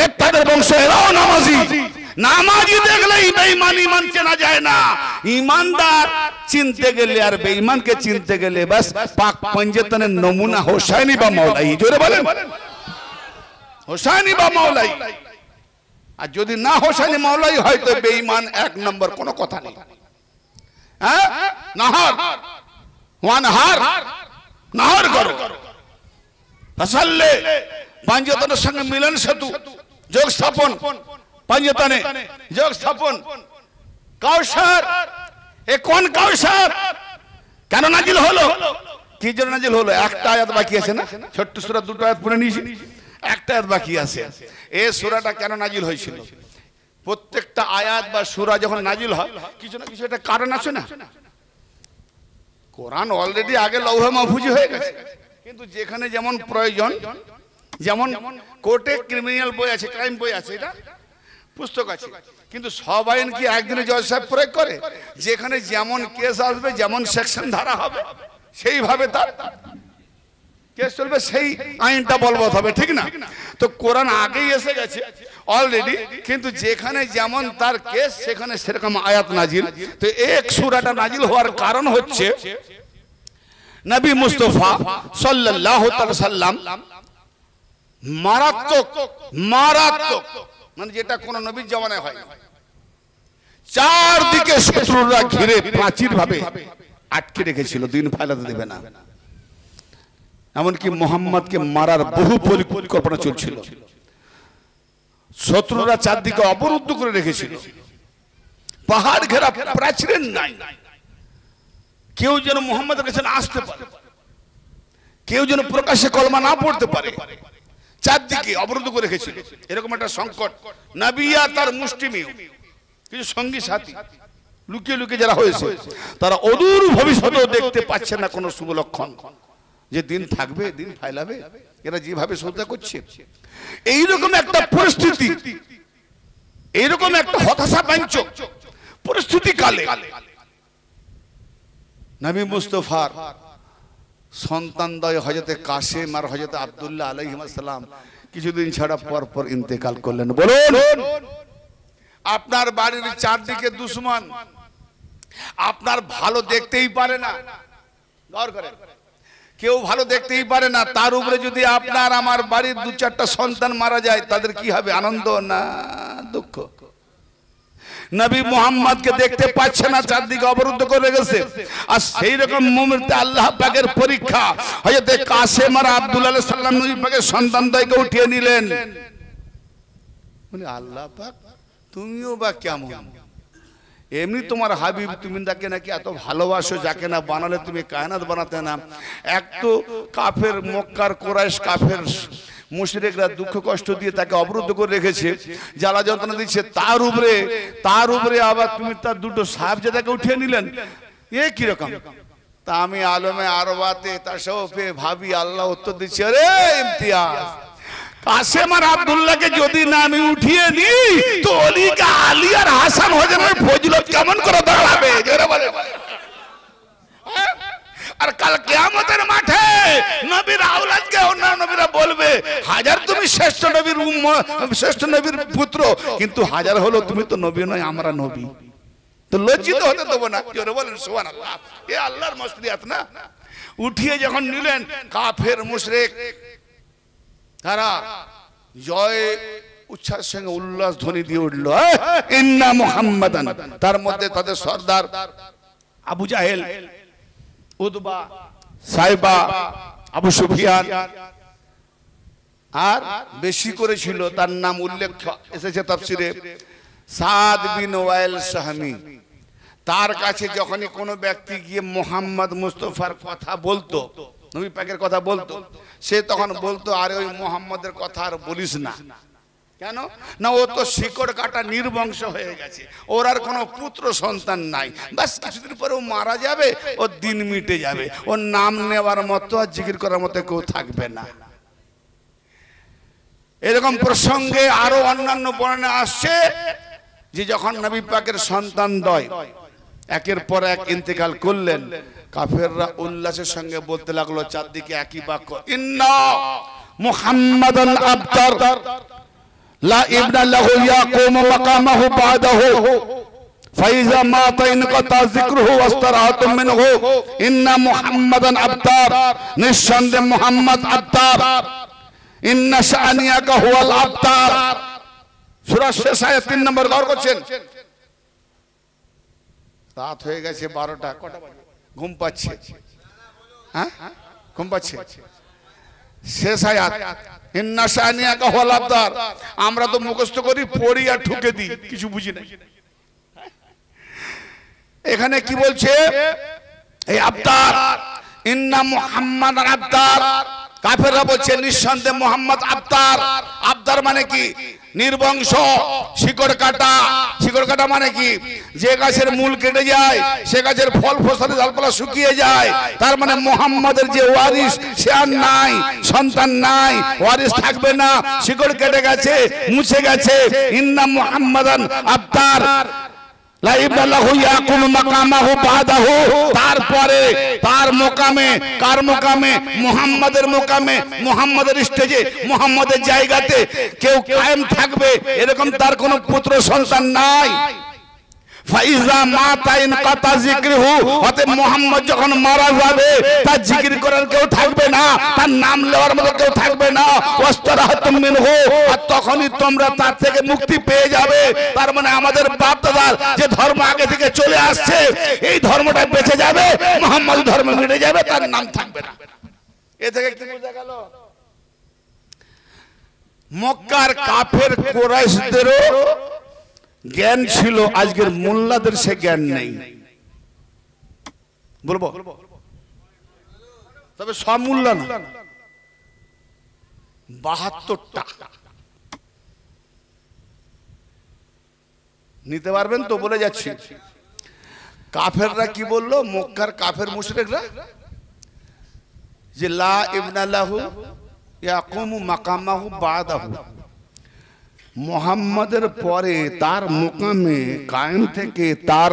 এর তাদের বংশ এরাও নামাজি নামাজি দেখলে বেঈমান ইমান চেনা যায় না ইমানদার চিনতে গেলে আর বেঈমানকে চিনতে গেলে বাস পাক পঞ্জেতনের নমুনা হোসাইনি বা মাওলাই জোরে বলেন হোসাইনি বা মাওলাই আর যদি না হোসাইনি মাওলাই হয়তো বেঈমান এক নম্বর কোনো কথা নেই হ্যাঁ নাহার ওয়ান হার নাহার করো ફસલ્લે પાંચતન সঙ্গে মিলন সেতু যোগ স্থাপন પાંચતને যোগ স্থাপন কাউসার এ কোন কাউসার কেন নাজিল হলো কি জন্য নাজিল হলো একটা আয়াত বাকি আছে না ছোট্ট সুরা দুটো আয়াত পড়ে নিয়েছি একটা আয়াত বাকি আছে এ সুরাটা কেন নাজিল হয়েছিল প্রত্যেকটা আয়াত বা সুরা যখন নাজিল হয় কিছু না কিছু একটা কারণ আছে না কোরআন অলরেডি আগে লৌহ মাহফুজি হয়ে গেছে কিন্তু যেখানে যেমন প্রয়োজন যেমন কোর্টে ক্রিমিনাল বই আছে ক্রাইম বই আছে এটা পুস্তক আছে কিন্তু সব আইন কি একদিনে জজ সাহেব প্রয়োগ করে যেখানে যেমন কেস আসবে যেমন সেকশন ধারা হবে সেইভাবে তার কেস চলবে সেই আইনটা বলবৎ হবে ঠিক না তো কোরআন আগেই এসে গেছে অলরেডি কিন্তু যেখানে যেমন তার কেস সেখানে সেরকম আয়াত নাজিল তো এক সুরাটা নাজিল হওয়ার কারণ হচ্ছে নবী মুস্তফা সাল্লাহ সাল্লাম মারাত্মক মারাত্মক মানে যেটা কোন নবীর জমানায় হয় চারদিকে শত্রুরা ঘিরে প্রাচীর ভাবে আটকে রেখেছিল দিন ফাইলাতে দেবে না এমনকি মোহাম্মদকে মারার বহু পরিকল্পনা চলছিল শত্রুরা চারদিকে অবরুদ্ধ করে রেখেছিল পাহাড় ঘেরা প্রাচীরের নাই নাই কেউ যেন মোহাম্মদের কাছে না আসতে পারে কেউ যেন প্রকাশ্যে কলমা না পড়তে পারে চারদিকে অবরোধ করে রেখেছিল এরকম একটা সংকট নাবিয়া তার মুষ্টিমেয় কিছু সঙ্গী সাথী লুকিয়ে লুকিয়ে যারা হয়েছে তারা অদূর ভবিষ্যতে দেখতে পাচ্ছে না কোনো শুভ লক্ষণ যে দিন থাকবে দিন ফাইলাবে এরা যেভাবে শ্রদ্ধা করছে এইরকম একটা পরিস্থিতি এইরকম একটা হতাশা পরিস্থিতি কালে নবী মুস্তফার সন্তানদয় হজরতে কাশেম আর হজরতে আবদুল্লাহ আলহিমাসাল্লাম কিছুদিন ছাড়া পর পর ইন্তেকাল করলেন বলুন আপনার বাড়ির চারদিকে দুশ্মন আপনার ভালো দেখতেই পারে না কেউ ভালো দেখতেই পারে না তার উপরে যদি আপনার আমার বাড়ির দু চারটা সন্তান মারা যায় তাদের কি হবে আনন্দ না দুঃখ নবী মোহাম্মদকে দেখতে পাচ্ছে না চারদিকে অবরুদ্ধ করে গেছে আর সেই রকম মুহূর্তে আল্লাহ পাকের পরীক্ষা হয়তো কাসেম আর আব্দুল সাল্লাম নবী পাকের সন্তানদাইকে উঠিয়ে নিলেন আল্লাহ পাক তুমিও বা কেমন এমনি তোমার হাবিব তুমি তাকে নাকি এত ভালোবাসো যাকে না বানালে তুমি কায়নাত বানাতে না এক তো কাফের মক্কার কোরাইশ কাফের মুশরেকরা দুঃখ কষ্ট দিয়ে তাকে অবরুদ্ধ করে রেখেছে জ্বালা যন্ত্রণা দিচ্ছে তার উপরে তার উপরে আবার তুমি তার দুটো সাহেবজাদাকে উঠিয়ে নিলেন এ কিরকম তা আমি আলমে আরবাতে তা সব ভাবি আল্লাহ উত্তর দিচ্ছি আরে ইমতিয়াজ আসেম আর আবদুল্লাহকে যদি না আমি উঠিয়ে দিই তো অলিকা আলী আর হাসান হোসেনের ফজল কেমন করে দাঁড়াবে হ্যাঁ? আর কাল কেয়ামতের মাঠে নবীর আওলাদকে অন্য নবীরা বলবে হাজার তুমি শ্রেষ্ঠ নবীর শ্রেষ্ঠ নবীর পুত্র কিন্তু হাজার হলো তুমি তো নবী নয় আমরা নবী তো লজ্জিত হতে দেবো না জোরে বলেন সোহান আল্লাহ এ আল্লাহর মসলিয়াত না উঠিয়ে যখন নিলেন কাফের মুশরেক তারা জয় উচ্ছ্বাস সঙ্গে উল্লাস ধ্বনি দিয়ে উঠলো ইন্না মোহাম্মদ তার মধ্যে তাদের সর্দার আবু জাহেল উদবা সাইবা আবু সুফিয়ান আর বেশি করেছিল তার নাম উল্লেখ এসেছে তাফসিরে সাদ বিন ওয়াইল সাহামি তার কাছে যখনই কোনো ব্যক্তি গিয়ে মোহাম্মদ মুস্তফার কথা বলতো নবী পাকের কথা বলতো সে তখন বলতো আরে ওই মোহাম্মদের কথা আর বলিস না কেন না ও তো শিকড় কাটা নির্বংশ হয়ে গেছে ওর আর কোনো পুত্র সন্তান নাই বাস কিছুদিন পরে ও মারা যাবে ওর দিন মিটে যাবে ওর নাম নেওয়ার মতো আর জিকির করার মতো কেউ থাকবে না এরকম প্রসঙ্গে আরো অন্যান্য বর্ণনা আসছে যে যখন নবী পাকের সন্তান দয় একের পর এক ইন্তেকাল করলেন কাফেররা উল্লাসের সঙ্গে বলতে লাগলো চারদিকে একই বাক্য ইন্না মুহাম্মাদান আবতার লা ইবনা লাহু ইয়াকুমু মাকামাহু বাদাহু ফাইজা মাতা ইনকাতা যিকরুহু ওয়াস্তারাহাতুম মিনহু ইন্না মুহাম্মাদান আবতার নিঃসন্দেহ মুহাম্মদ আবতার ইন্না শানিয়াকা হুয়াল আবতার সূরা শেষ আয়াত 3 নম্বর গর করছেন রাত হয়ে গেছে 12টা কটা ঘুম পাচ্ছে হ্যাঁ ঘুম পাচ্ছে শেষ আয়াত ইন্না কা হল আবদার আমরা তো মুখস্থ করি পড়ি আর ঠুকে দিই কিছু বুঝি না এখানে কি বলছে এই আবদার ইন্না মুহাম্মাদ আবদার কাফেররা বলছে নিঃসন্দেহ মোহাম্মদ আবদার আবদার মানে কি নির্বংশ শিকড় কাটা শিকড় কাটা মানে কি যে গাছের মূল কেটে যায় সে গাছের ফল ফসলে ডালপালা শুকিয়ে যায় তার মানে মোহাম্মদের যে ওয়ারিস সে আর নাই সন্তান নাই ওয়ারিস থাকবে না শিকড় কেটে গেছে মুছে গেছে ইন্না মোহাম্মদান আবদার তারপরে তার মোকামে কার মোকামে মোহাম্মদের মোকামে মোহাম্মদের স্টেজে মোহাম্মদের জায়গাতে কেউ কায়েম থাকবে এরকম তার কোনো পুত্র সন্তান নাই ফাইজা মা ইন কথা হু অতএব মোহাম্মদ যখন মারা যাবে তার জিকির করার কেউ থাকবে না তার নাম লেওয়ার মতো কেউ থাকবে না ওয়াস্তারাহাতুম মিনহু আর তখনই তোমরা তার থেকে মুক্তি পেয়ে যাবে তার মানে আমাদের বাপ দাদার যে ধর্ম আগে থেকে চলে আসছে এই ধর্মটা বেঁচে যাবে মোহাম্মদ ধর্ম মিটে যাবে তার নাম থাকবে না এ থেকে কি বোঝা গেল মক্কার কাফের কোরাইশদেরও জ্ঞান ছিল আজকের মোল্লাদের সে জ্ঞান নেই বলবো তবে সব মোল্লা না বাহাত্তরটা নিতে পারবেন তো বলে যাচ্ছি কাফেররা কি বললো মক্কার কাফের মুশরেকরা যে লা ইবনা লাহু ইয়াকুমু মাকামাহু বাদাহু মোহাম্মদের পরে তার মোকামে কায়েম থেকে তার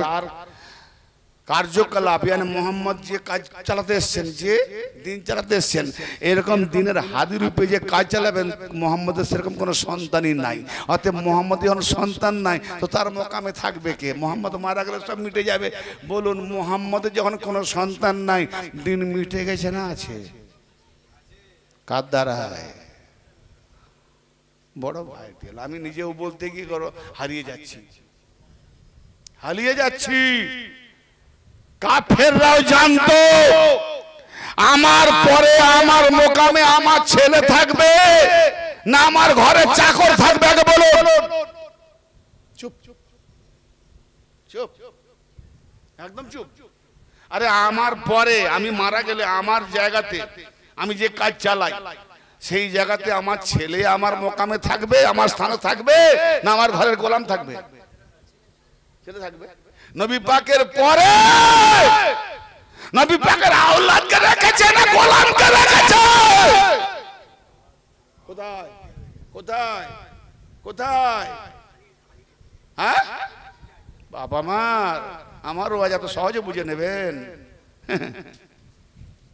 কার্যকলাপ ইয়ানি মোহাম্মদ যে কাজ চালাতে এসছেন যে দিন চালাতে এসছেন এরকম দিনের হাদি রূপে যে কাজ চালাবেন মোহাম্মদের সেরকম কোনো সন্তানই নাই অতএব মোহাম্মদ যখন সন্তান নাই তো তার মোকামে থাকবে কে মোহাম্মদ মারা গেলে সব মিটে যাবে বলুন মোহাম্মদের যখন কোনো সন্তান নাই দিন মিটে গেছে না আছে কার দ্বারা হয় বড় ভাই তেল আমি নিজেও বলতে কি করো হারিয়ে যাচ্ছি হারিয়ে যাচ্ছি কাফেররাও জানতো আমার পরে আমার মোকামে আমার ছেলে থাকবে না আমার ঘরে চাকর থাকবে আগে বলো চুপ চুপ চুপ একদম চুপ আরে আমার পরে আমি মারা গেলে আমার জায়গাতে আমি যে কাজ চালাই সেই জায়গাতে আমার ছেলে আমার মোকামে থাকবে আমার স্থানে থাকবে না আমার ঘরের গোলাম থাকবে ছেলে থাকবে নবী পাকের পরে নবী পাকের আওলাদকে রেখেছে না গোলামকে রেখেছে কোথায় কোথায় কোথায় হ্যাঁ বাবা মার আমার আজ এত সহজে বুঝে নেবেন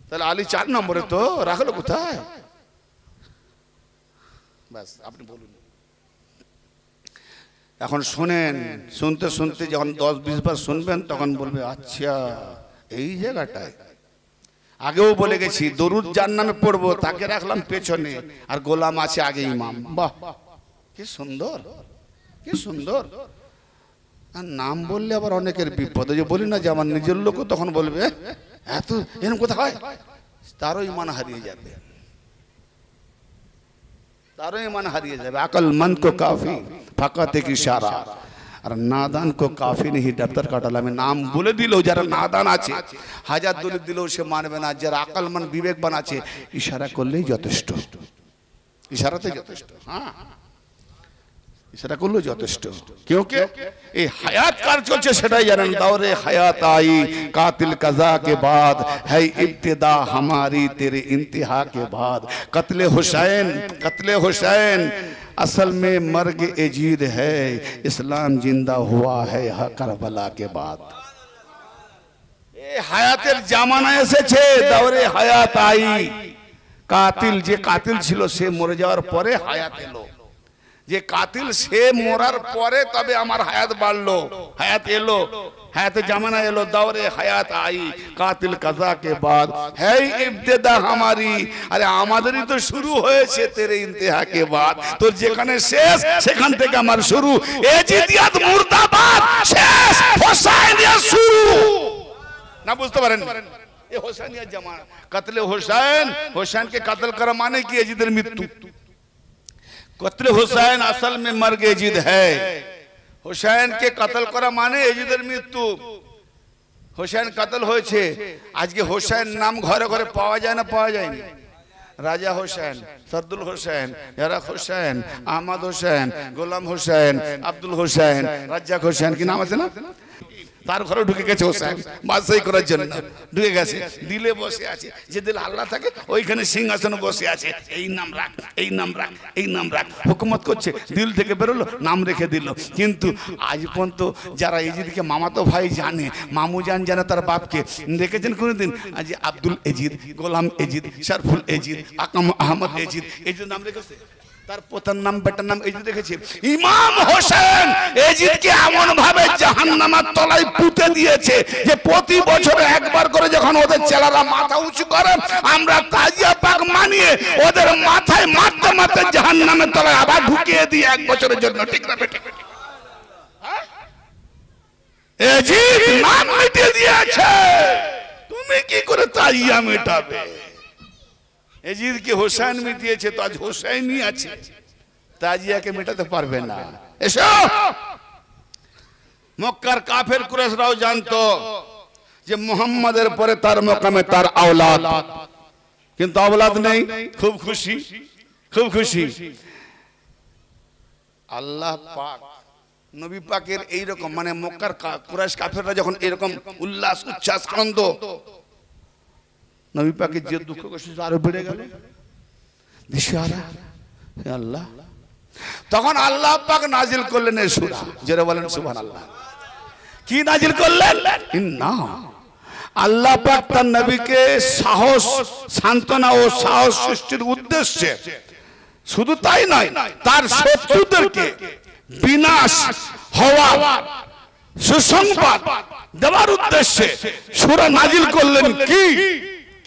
তাহলে আলী চার নম্বরে তো রাখলো কোথায় ব্যাস আপনি বলুন এখন শোনেন শুনতে শুনতে যখন দশ বিশ বার শুনবেন তখন বলবে আচ্ছা এই জায়গাটায় আগেও বলে গেছি দরুদ যার নামে পড়বো তাকে রাখলাম পেছনে আর গোলাম আছে আগে ইমাম বাহ কি সুন্দর কি সুন্দর আর নাম বললে আবার অনেকের বিপদ যে বলি না যে আমার নিজের লোকও তখন বলবে এত এরকম কোথায় তারও ইমান হারিয়ে যাবে তারও ইমান হারিয়ে যাবে আকল মন কো কাফি ফাঁকাতে কি সারা আর নাদান কো কাফি নেই ডাক্তার কাটাল আমি নাম বলে দিলেও যারা নাদান আছে হাজার দলিল দিলেও সে মানবে না যারা আকল মন বিবেকবান আছে ইশারা করলেই যথেষ্ট ইশারাতে যথেষ্ট হ্যাঁ সেটা করলো যথেষ্ট কেউ কে এই হায়াত কার চলছে সেটাই জানেন দাওরে হায়াত আই কাতিল কাজা কে বাদ হ্যাঁ ইবতেদা হামারি তেরে ইন্তিহা কে বাদ কতলে হুসैन কতলে হুসैन असल में मर्ग एजीद है इस्लाम जिंदा हुआ है करबला के बाद হায়াতের জামানা এসেছে দাওরে হায়াত আই কাতিল যে কাতিল ছিল সে মরে যাওয়ার পরে হায়াত এলো যে কাতিল সে মরার পরে তবে আমার হায়াত বাড়লো হায়াত এলো হায়াতে জামানা এলো হায়াত আই কাতিল বাদ হ্যাঁ ইবতেদা আরে আমাদেরই তো শুরু হয়েছে তেরে বাদ তোর যেখানে শেষ সেখান থেকে আমার শুরু এ জিদিয়াত মুর্দাবাদ শেষ হোসাইনিয়া শুরু না বুঝতে পারেন এ হোসাইনিয়া জামানা কাতলে হোসাইন হোসাইনকে কাতল করা মানে কি এজিদের মৃত্যু কতল হুসাইন আসল মে মর্গ এজিদ হ্যায় কে কতল করা মানে এজিদের মৃত্যু হুসাইন কাতল হয়েছে আজকে হুসাইন নাম ঘরে ঘরে পাওয়া যায় না পাওয়া যায়নি রাজা হোসেন সরদুল হোসেন ইরাক হোসেন আহমদ হোসেন গোলাম হোসেন আব্দুল হোসেন রাজ্জাক হোসেন কি নাম আছে না তার ঘরে ঢুকে গেছে ও সাহেব বাদশাহী করার জন্য ঢুকে গেছে দিলে বসে আছে যে দিল আল্লাহ থাকে ওইখানে সিংহাসনে বসে আছে এই নাম রাখ এই নাম রাখ এই নাম রাখ হুকুমত করছে দিল থেকে বেরোলো নাম রেখে দিল কিন্তু আজ পর্যন্ত যারা এজিদকে মামাতো ভাই জানে মামু জান জানে তার বাপকে দেখেছেন কোনোদিন আজ আব্দুল এজিদ গোলাম এজিদ শারফুল এজিদ আকাম আহমদ এজিদ এই নাম রেখেছে তার পোতার নাম বেটার নাম এই যে দেখেছি ইমাম হোসেন এজিদকে এমন ভাবে জাহান্নামার তলায় পুঁতে দিয়েছে যে প্রতি বছর একবার করে যখন ওদের চেলারা মাথা উঁচু করে আমরা তাজিয়া পাক মানিয়ে ওদের মাথায় মারতে মারতে জাহান্নামের তলায় আবার ঢুকিয়ে দিই এক বছরের জন্য ঠিক না বেটে হ্যাঁ? এজিদ নাম মিটিয়ে দিয়েছে তুমি কি করে তাজিয়া মেটাবে এজিদকে হোসেন মিটিয়েছে তো আজ হোসেনই আছে তাজিয়াকে মেটাতে পারবে না এসো মক্কার কাফের কুরেশরাও জানতো যে মোহাম্মদের পরে তার মোকামে তার আওলাদ কিন্তু আওলাদ নেই খুব খুশি খুব খুশি আল্লাহ পাক নবী পাকের এইরকম মানে মক্কার কুরাইশ কাফেররা যখন এরকম উল্লাস উচ্ছ্বাস আনন্দ নবী পাকে যে দুঃখ কষ্ট আরো বেড়ে গেল আল্লাহ তখন আল্লাহ পাক নাজিল করলেন এই সুরা যেটা বলেন সুভান আল্লাহ কি নাজিল করলেন না আল্লাহ পাক তার নবীকে সাহস সান্ত্বনা ও সাহস সৃষ্টির উদ্দেশ্যে শুধু তাই নয় তার শত্রুদেরকে বিনাশ হওয়া সুসংবাদ দেওয়ার উদ্দেশ্যে সুরা নাজিল করলেন কি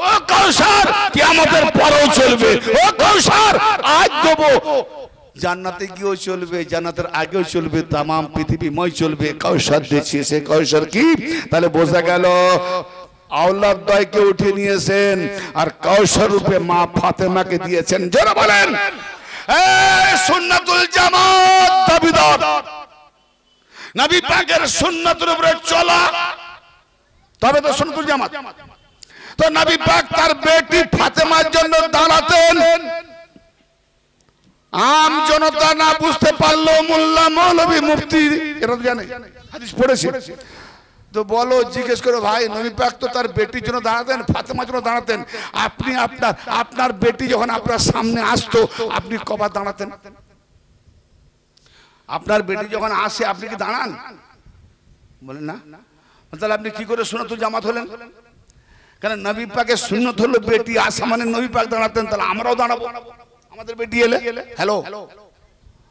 ও কৌশার কিয়ামতের পরেও চলবে ও কৌশার আজ দেব জান্নাতে গিয়েও চলবে জান্নাতের আগেও চলবে তামাম পৃথিবীময় চলবে কৌশার দিচ্ছি সে কৌশার কি তাহলে বোঝা গেল আওলাদ দয়কে উঠে নিয়েছেন আর কৌশল রূপে মা ফাতেমাকে দিয়েছেন যারা বলেন সুন্নাতুল জামাত দাবিদার নবী পাকের সুন্নাতের উপরে চলা তবে তো সুন্নাতুল জামাত তো নবী পাক তার বেটি ফাতেমার জন্য দাঁড়াতেন আম জনতা না বুঝতে পারলো মোল্লা মৌলবী মুফতি এরা তো জানে হাদিস পড়েছে তো বলো জিজ্ঞেস করো ভাই নবী পাক তো তার বেটির জন্য দাঁড়াতেন ফাতেমার জন্য দাঁড়াতেন আপনি আপনার আপনার বেটি যখন আপনার সামনে আসতো আপনি কবার দাঁড়াতেন আপনার বেটি যখন আসে আপনি কি দাঁড়ান বলেন না তাহলে আপনি কি করে শোনাতো জামাত হলেন কারণ নবী পাকের শূন্য হলো বেটি আসামানে নবী পাক দাঁড়াতেন তাহলে আমরাও দাঁড়াবো আমাদের বেটি এলে হ্যালো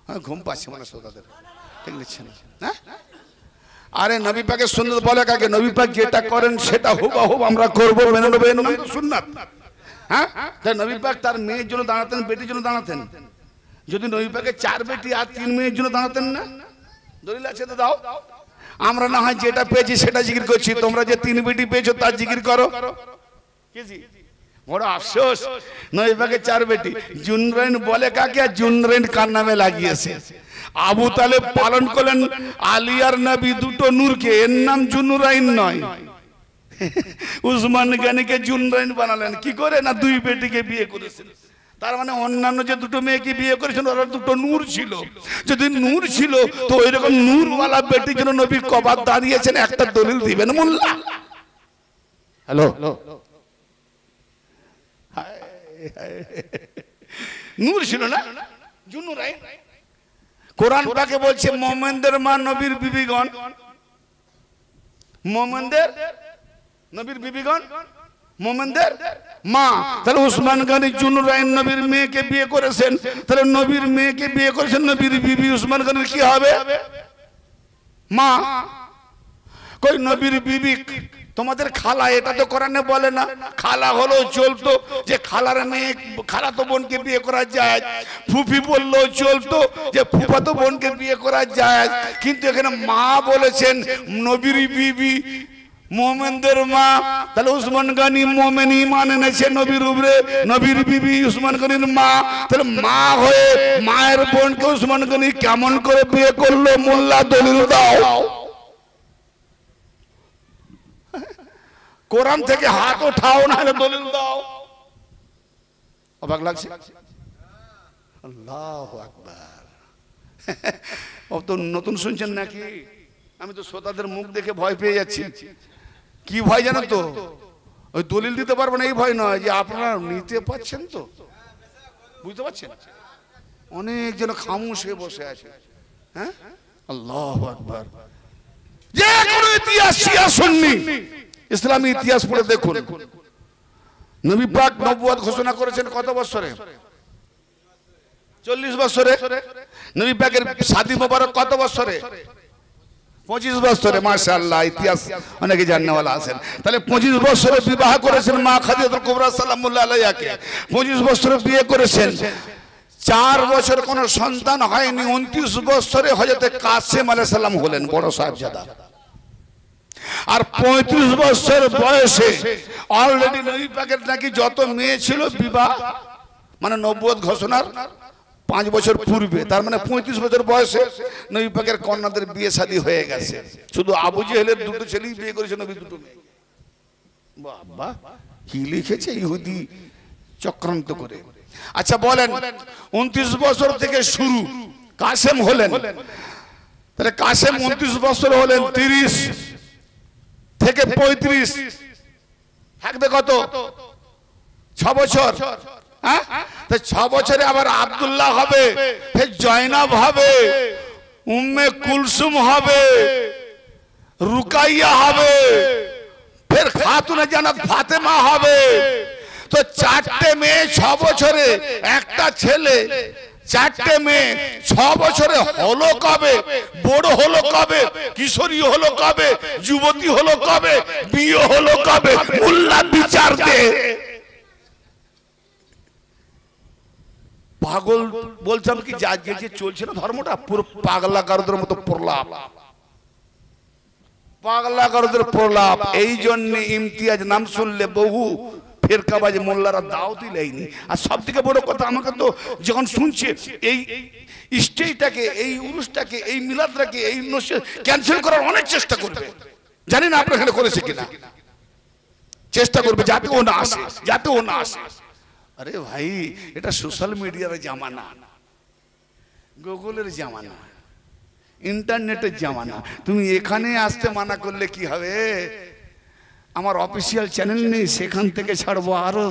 হ্যাঁ ঘুম পাচ্ছে মানে শ্রোতাদের ঠিক নিচ্ছে না হ্যাঁ আরে নবী পাকের সুন্নত বলে কাকে নবী পাক যেটা করেন সেটা হুবা হুব আমরা করবো মেনে নেবো সুন্নাত হ্যাঁ তাই নবী পাক তার মেয়ের জন্য দাঁড়াতেন বেটির জন্য দাঁড়াতেন যদি নবী পাকে চার বেটি আর তিন মেয়ের জন্য দাঁড়াতেন না দলিল আছে তো দাও আমরা না হয় যেটা পেয়েছি সেটা জিকির করছি তোমরা যে তিন বিটি পেয়েছো তার জিকির করো নয় চার বেটি বলে কাকে আর কার নামে আবু তালে পালন করলেন আলিয়ার দুটো নূরকে এর নাম জুনুরাইন নয় উসমান জুনরাইন বানালেন কি করে না দুই বেটিকে বিয়ে করেছিল তার মানে অন্যান্য যে দুটো মেয়েকে বিয়ে করেছিল ওরা দুটো নূর ছিল যদি নূর ছিল তো ওই রকম নূরওয়ালা বেটির জন্য নবীর কবার দাঁড়িয়েছেন একটা দলিল দিবেন মোল্লা হ্যালো নূর ছিল না জুনু রাই কোরআন পাকে বলছে মোমেনদের মা নবীর বিবিগণ মোমেনদের নবীর বিবিগণ মোমেনদের মা তাহলে উসমান গানি রায় নবীর মেয়েকে বিয়ে করেছেন তাহলে নবীর মেয়েকে বিয়ে করেছেন নবীর বিবি উসমান গানির কি হবে মা কই নবীর বিবি তোমাদের খালা এটা তো কোরআনে বলে না খালা হলো চলতো যে খালার মেয়ে খালা তো বোনকে বিয়ে করা যায় ফুফি বললো চলতো যে ফুফা তো বোনকে বিয়ে করা যায় কিন্তু এখানে মা বলেছেন নবীর বিবি মোমেনদের মা তাহলে উসমান গানি মোমেন ইমান এনেছে নবীর উপরে নবীর বিবি উসমান গানির মা তাহলে মা হয়ে মায়ের বোনকে উসমান গানি কেমন করে বিয়ে করলো মোল্লা দলিল দাও কোরআন থেকে হাত ওঠাও না হলে দলিল দাও অবাক লাগছে আল্লাহ আকবার অত তো নতুন শুনছেন নাকি আমি তো শ্রোতাদের মুখ দেখে ভয় পেয়ে যাচ্ছি কি ভয় জানো তো ওই দলিল দিতে পারবো না এই ভয় নয় যে আপনারা নিতে পাচ্ছেন তো বুঝতে পারছেন অনেক যেন খামুশ হয়ে বসে আছে হ্যাঁ আল্লাহ আকবার যে কোনো ইতিহাস শিয়া শুননি ইসলামী ইতিহাস পড়ে দেখুন নবী পাক নবুয়াদ ঘোষণা করেছেন কত বছরে চল্লিশ বছরে নবী পাকের সাদি মোবারক কত বছরে পঁচিশ বছরে মাশাল্লাহ ইতিহাস অনেকে জানেওয়ালা আছেন তাহলে পঁচিশ বছরে বিবাহ করেছেন মা খাদিজাতুল কুবরা সাল্লামুল্লাহ পঁচিশ বছরে বিয়ে করেছেন চার বছর কোনো সন্তান হয়নি উনত্রিশ বছরে হজরতে কাসেম সাল্লাম হলেন বড় সাহেবজাদা আর পঁয়ত্রিশ বছর বয়সে অলরেডি নবী প্যাকেট নাকি যত মেয়ে ছিল বিবাহ মানে নব্বত ঘোষণার পাঁচ বছর পূর্বে তার মানে পঁয়ত্রিশ বছর বয়সে নবী পাকের কন্যাদের বিয়ে শাদি হয়ে গেছে শুধু আবুজি হলে দুটো ছেলেই বিয়ে করেছে নবী দুটো বাবা কি লিখেছে ইহুদি চক্রান্ত করে আচ্ছা বলেন উনত্রিশ বছর থেকে শুরু কাসেম হলেন তাহলে কাসেম উনত্রিশ বছর হলেন তিরিশ থেকে পঁয়ত্রিশ থাকবে কত ছ বছর হ্যাঁ ছ বছরে আবার আবদুল্লাহ হবে ফের জয়নাব হবে উম্মে কুলসুম হবে রুকাইয়া হবে ফের খাতুনে যেন ফাতেমা হবে তো চারটে মেয়ে ছ বছরে একটা ছেলে চারটে মেয়ে ছ বছরে হলো কবে বড় হলো কবে কিশোরী হলো কবে যুবতী হলো কবে বিয়ে হলো কবে মোল্লা বিচার দে পাগল বলছিলাম কি যে আজকে যে চলছে না ধর্মটা পুরো পাগলা কারদের মতো প্রলাপ পাগলা কারদের প্রলাপ এই জন্য ইমতিয়াজ নাম শুনলে বহু ফেরকাবাজ মোল্লারা দাওয়াতই লেয়নি আর সব থেকে বড় কথা আমাকে তো যখন শুনছে এই স্টেজটাকে এই উরুষটাকে এই মিলাদটাকে এই ক্যান্সেল করার অনেক চেষ্টা করবে জানি না আপনার এখানে করেছে কিনা চেষ্টা করবে যাতে ও না আসে যাতে ও না আসে আরে ভাই এটা সোশ্যাল মিডিয়ার জামানা গুগলের জামানা ইন্টারনেটের জামানা তুমি এখানে আসতে মানা করলে কি হবে আমার অফিসিয়াল চ্যানেল নেই সেখান থেকে ছাড়বো আরো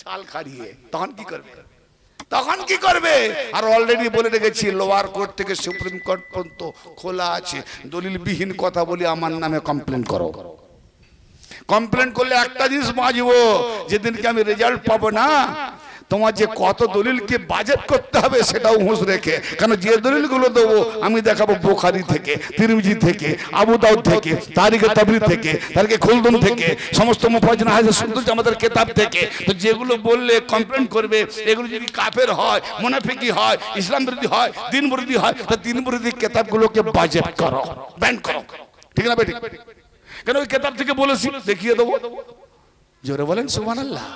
ছাল খাড়িয়ে তখন কি করবে তখন কি করবে আর অলরেডি বলে রেখেছি লোয়ার কোর্ট থেকে সুপ্রিম কোর্ট পর্যন্ত খোলা আছে দলিলবিহীন কথা বলে আমার নামে কমপ্লেন করো করো কমপ্লেন করলে একটা জিনিস বাঁচবো যেদিনকে আমি রেজাল্ট পাবো না তোমার যে কত দলিলকে বাজেট করতে হবে সেটাও হুঁশ রেখে কেন যে দলিলগুলো দেবো আমি দেখাবো বোখারি থেকে তিরমিজি থেকে আবুদাউদ থেকে তারিখে তাবরি থেকে তারিখে খুলদুম থেকে সমস্ত মুফাজনা হাজার সুন্দর আমাদের কেতাব থেকে তো যেগুলো বললে কমপ্লেন করবে এগুলো যদি কাফের হয় মোনাফিকি হয় ইসলাম বিরোধী হয় দিন বিরোধী হয় তো দিন বিরোধী কেতাবগুলোকে বাজেট করো ব্যান করো ঠিক না বেটি কেন ওই কেতাব থেকে বলেছি দেখিয়ে দেবো জোরে বলেন সুমান আল্লাহ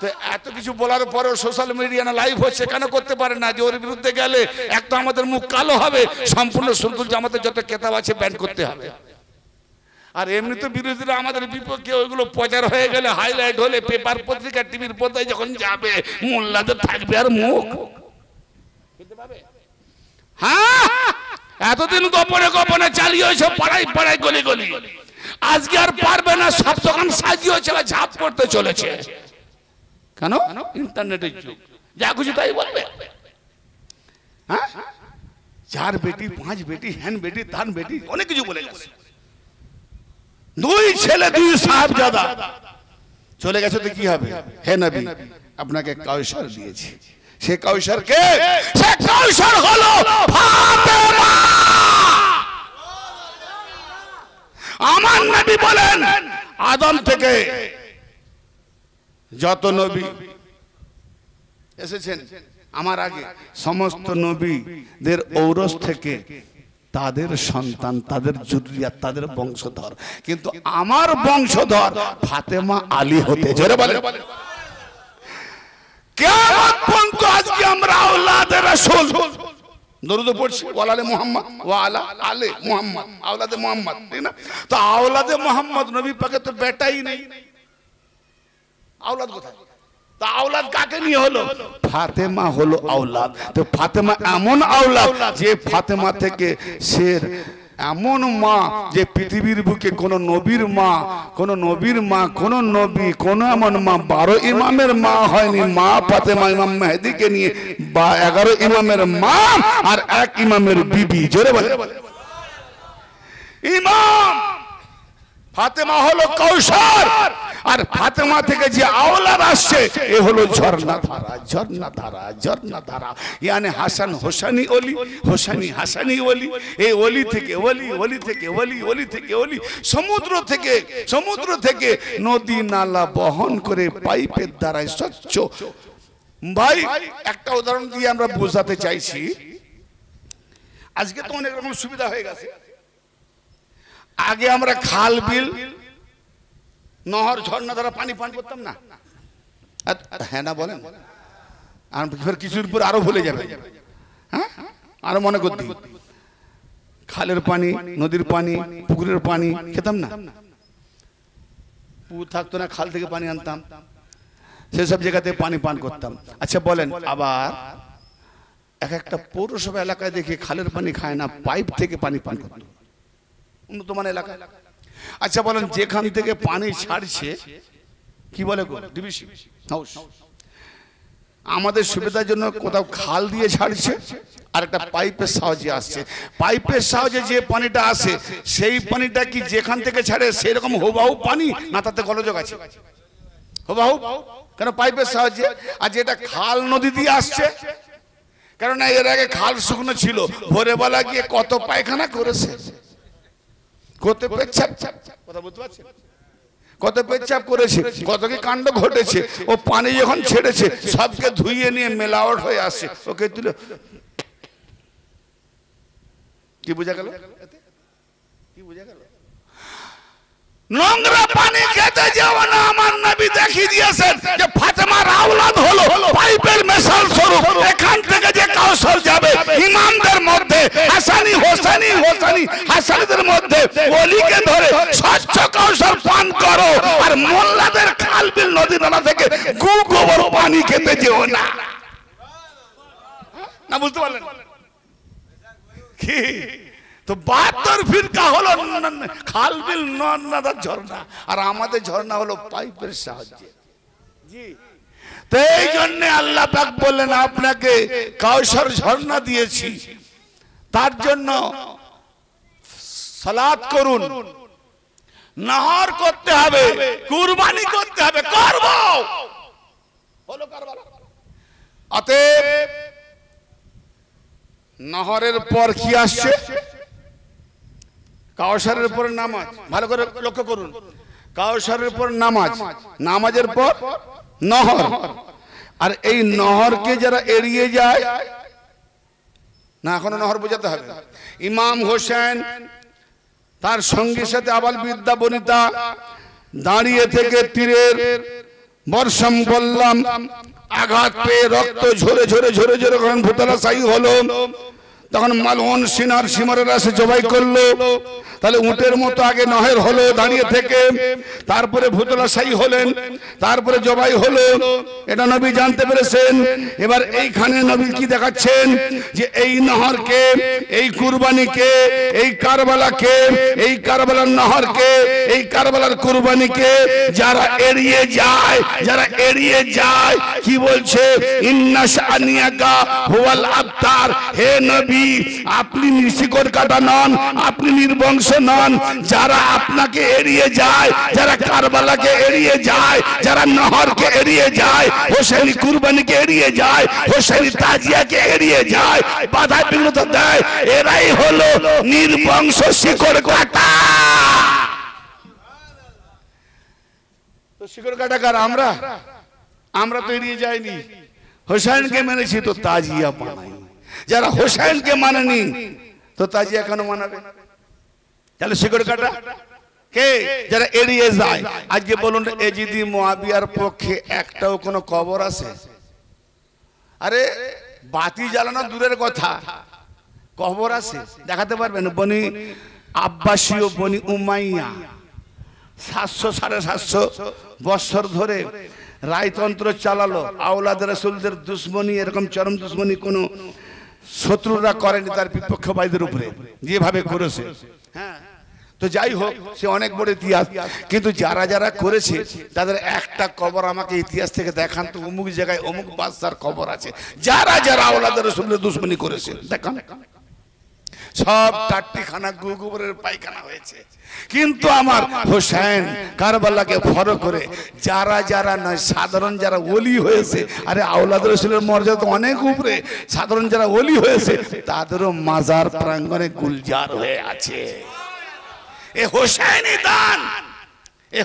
তো এত কিছু বলার পরেও সোশ্যাল মিডিয়া না লাইভ হচ্ছে কেন করতে পারে না যে ওর বিরুদ্ধে গেলে এক তো আমাদের মুখ কালো হবে সম্পূর্ণ সুন্দর আমাদের যত কেতাব আছে ব্যান করতে হবে আর এমনি তো বিরোধীরা আমাদের বিপক্ষে ওইগুলো প্রচার হয়ে গেলে হাইলাইট হলে পেপার পত্রিকা টিভির পর্দায় যখন যাবে মোল্লাদের থাকবে আর মুখ হ্যাঁ এতদিন গোপনে গোপনে চালিয়ে ওইসব পড়াই পাড়ায় গলি গলি গলি আজকে আর পারবে না সব দোকান সাজিয়ে ছেলে ঝাঁপ করতে চলেছে কেন ইন্টারনেটের যুগ যা কিছু তাই বলবে হ্যাঁ চার বেটি পাঁচ বেটি হ্যান বেটি তার বেটি অনেক কিছু বলে গেছে দুই ছেলে দুই সাহেব দাদা চলে গেছে তো কি হবে হে নবী আপনাকে কাউসার দিয়েছি সে কাউসার কে সে কাউসার হলো ফাতেমা আমার নবী বলেন আদম থেকে যত নবী এসেছেন আমার আগে সমস্ত নবীদের ঔরস থেকে তাদের সন্তান তাদের জুরিয়া তাদের বংশধর কিন্তু আমার বংশধর ফাতেমা আলী হতে জোরে বলে কেমন পর্যন্ত আজকে আমরা আউলাদের রাসূল দরুদ পড়ছি ওয়ালালে মোহাম্মদ ওয়ালা আলে মোহাম্মদ আওলাদে মোহাম্মদ ঠিক না তো আওলাদে মোহাম্মদ নবী পাকে তো বেটাই নেই আওলাদ কোথায় তা আওলাদ কাকে নিয়ে হলো ফাতেমা হলো আওলাদ তো ফাতেমা এমন আওলাদ যে ফাতেমা থেকে শের এমন মা যে পৃথিবীর বুকে কোনো নবীর মা কোনো নবীর মা কোনো নবী কোনো এমন মা বারো ইমামের মা হয়নি মা ফাতেমা ইমাম মেহেদিকে নিয়ে বা এগারো ইমামের মা আর এক ইমামের বিবি জোরে বলে ইমাম ফাতেমা হলো কৌশল আর ফাতেমা থেকে যে আওলাদ আসছে এ হলো ঝর্ণা ধারা ঝর্ণা ধারা ঝর্ণা ধারা ইয়ানে হাসান হোসানি অলি হোসানি হাসানি অলি এই অলি থেকে অলি অলি থেকে অলি অলি থেকে অলি সমুদ্র থেকে সমুদ্র থেকে নদী নালা বহন করে পাইপের দ্বারায় স্বচ্ছ ভাই একটা উদাহরণ দিয়ে আমরা বোঝাতে চাইছি আজকে তো অনেক রকম সুবিধা হয়ে গেছে আগে আমরা খাল বিল নহর ঝর্ণা দ্বারা পানি পান করতাম না হ্যাঁ না বলেন আর কিছুর পর আরো ভুলে যাবে হ্যাঁ আরো মনে করতে খালের পানি নদীর পানি পুকুরের পানি খেতাম না পুকুর থাকতো না খাল থেকে পানি আনতাম সেসব জায়গাতে পানি পান করতাম আচ্ছা বলেন আবার এক একটা পৌরসভা এলাকায় দেখে খালের পানি খায় না পাইপ থেকে পানি পান করতো উন্নত মানের এলাকা আচ্ছা, আচ্ছা বলেন যেখান থেকে পানি ছাড়ছে কি বলে আমাদের সুবিধার জন্য কোথাও খাল দিয়ে ছাড়ছে আর একটা পাইপের সাহায্যে আসছে পাইপের সাহায্যে যে পানিটা আসে সেই পানিটা কি যেখান থেকে ছাড়ে সেরকম হোবাহু পানি না তাতে গলযোগ আছে হোবাহু কেন পাইপের সাহায্যে আর যেটা খাল নদী দিয়ে আসছে কেননা এর আগে খাল শুকনো ছিল ভোরেবেলা গিয়ে কত পায়খানা করেছে কত পেচ্ছাপ কথা বলতে পারছেন কত পেচ্ছাপ করেছে কত কি কাণ্ড ঘটেছে ও পানি যখন ছেড়েছে সবকে ধুইয়ে নিয়ে মেলাওয়াট হয়ে আসছে ওকে তুলে কি বোঝা গেল কি বোঝা গেল নোংরা পানি খেতে যেও না আমার নবী দেখি দিয়েছেন যে ফাতেমার আওলাদ হলো পাইপের মেশাল স্বরূপ এখান থেকে যে কাউসল যাবে ইমামদের মধ্যে হাসানি হোসানি হোসানি হাসানিদের মধ্যে অলিকে ধরে স্বচ্ছ কাউসল পান করো আর মোল্লাদের খালবিল নদী নালা থেকে গু গোবর পানি খেতে যেও না না বুঝতে পারলেন কি তো বাহাত্তর ফিরকা হলো বিল নন্নাদার ঝর্ণা আর আমাদের ঝর্ণা হলো পাইপের সাহায্যে এই জন্য আল্লাহ পাক বললেন আপনাকে ঝর্ণা দিয়েছি তার জন্য করুন নাহর করতে হবে কুরবানি করতে হবে করব অতএব নহরের পর কি আসছে কাউসারের পর নামাজ ভালো করে লক্ষ্য করুন কাউসারের পর নামাজ নামাজের পর নহর আর এই নহরকে যারা এড়িয়ে যায় না এখনো নহর বোঝাতে হবে ইমাম হোসেন তার সঙ্গীর সাথে আবার বিদ্যা বনিতা দাঁড়িয়ে থেকে তীরের বর্ষম বললাম আঘাত পেয়ে রক্ত ঝরে ঝরে ঝরে ঝরে ভূতলা সাই হলো তখন মালওয়ান সিনার সিমারের এসে জবাই করলো তাহলে উটের মতো আগে নহের হলো দাঁড়িয়ে থেকে তারপরে সাই হলেন তারপরে জবাই হলো এটা নবী জানতে পেরেছেন এবার এইখানে নবী কি দেখাচ্ছেন যে এই নহরকে এই কুরবানিকে এই কারবালাকে এই কারবালার নহরকে এই কারবালার কুরবানিকে যারা এড়িয়ে যায় যারা এড়িয়ে যায় কি বলছে ইন্নাস আনিয়াকা হুয়াল আবতার হে নবী আপনি আপনি কাটা নন আপনি নির্বংশ নন যারা আপনাকে এড়িয়ে যায় যারা কারবালাকে এড়িয়ে যায় যারা নহরকে এড়িয়ে যায় হোসেনি কুরবানিকে এড়িয়ে যায় হোসেনি তাজিয়াকে এড়িয়ে যায় বাধা বিঘ্নতা দেয় এরাই হলো নির্বংশ শিকড় কাটা শিকড় কাটা কার আমরা আমরা তো এড়িয়ে যাইনি হোসেনকে মেনেছি তো তাজিয়া বানাই যারা হোসেনকে মানেনি তো তাজিয়া কেন মানাবে তাহলে শিকড় কাটা কে যারা এড়িয়ে যায় আজকে বলুন এজিদি মোয়াবিয়ার পক্ষে একটাও কোনো কবর আছে আরে বাতি জ্বালানো দূরের কথা কবর আছে দেখাতে পারবেন বনি আব্বাসীয় বনি উমাইয়া সাতশো সাড়ে সাতশো বছর ধরে রায়তন্ত্র চালালো আওলাদ রসুলদের দুশ্মনী এরকম চরম দুশ্মনী কোনো শত্রুরা করেনি তার বিপক্ষবাদীদের উপরে যেভাবে করেছে হ্যাঁ তো যাই হোক সে অনেক বড় ইতিহাস কিন্তু যারা যারা করেছে তাদের একটা কবর আমাকে ইতিহাস থেকে দেখান তো অমুক জায়গায় অমুক বাদশার কবর আছে যারা যারা আওলাদের শুনলে দুশ্মনী করেছে দেখান সব চারটি খানা গোবরের পায়খানা হয়েছে কিন্তু আমার হোসেন কারবালাকে ফরো করে যারা যারা নয় সাধারণ যারা ওলি হয়েছে আরে আউলাদ রসুলের মর্যাদা অনেক উপরে সাধারণ যারা ওলি হয়েছে তাদেরও মাজার প্রাঙ্গনে গুলজার হয়ে আছে এ হোসেনই দান